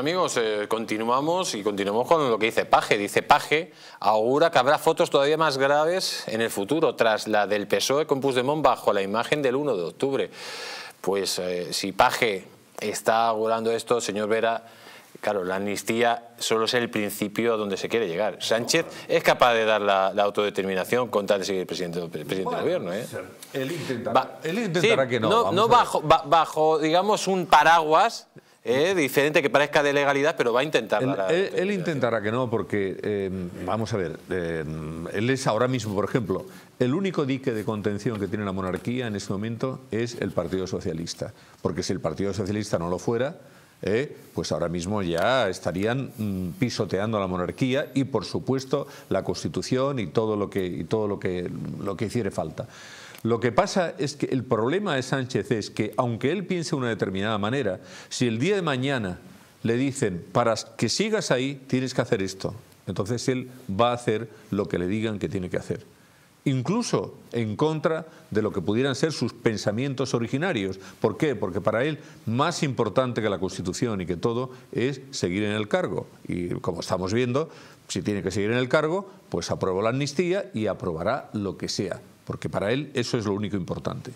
Amigos, eh, continuamos y continuamos con lo que dice Paje. Dice Paje, augura que habrá fotos todavía más graves en el futuro, tras la del PSOE con Puigdemont bajo la imagen del 1 de octubre. Pues eh, si Paje está augurando esto, señor Vera, claro, la amnistía solo es el principio a donde se quiere llegar. Sánchez es capaz de dar la, autodeterminación con tal de seguir presidente, presidente del gobierno. ¿eh? Él intentará, que no. no bajo, bajo, digamos, un paraguas es ¿Eh? diferente que parezca de legalidad, pero va a intentar. Él, intentará que no, porque, em, vamos a ver, em, él es ahora mismo, por ejemplo, el único dique de contención que tiene la monarquía en este momento es el Partido Socialista, porque si el Partido Socialista no lo fuera, ¿eh? pues ahora mismo ya estarían mm, pisoteando la monarquía y por supuesto la constitución y todo lo que, y todo lo que, lo que hiciere falta. Lo que pasa es que el problema de Sánchez es que aunque él piense de una determinada manera, si el día de mañana le dicen para que sigas ahí tienes que hacer esto, entonces él va a hacer lo que le digan que tiene que hacer incluso en contra de lo que pudieran ser sus pensamientos originarios. ¿Por qué? Porque para él más importante que la Constitución y que todo es seguir en el cargo. Y como estamos viendo, si tiene que seguir en el cargo, pues apruebo la amnistía y aprobará lo que sea, porque para él eso es lo único importante.